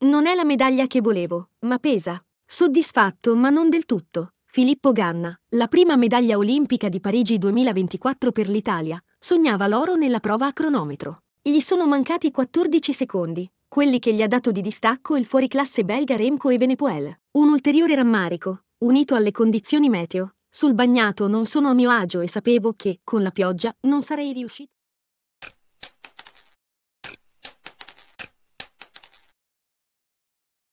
Non è la medaglia che volevo, ma pesa. Soddisfatto, ma non del tutto. Filippo Ganna, la prima medaglia olimpica di Parigi 2024 per l'Italia, sognava l'oro nella prova a cronometro. Gli sono mancati 14 secondi, quelli che gli ha dato di distacco il fuoriclasse belga Remco Evenepoel. Un ulteriore rammarico, unito alle condizioni meteo, sul bagnato non sono a mio agio e sapevo che, con la pioggia, non sarei riuscito.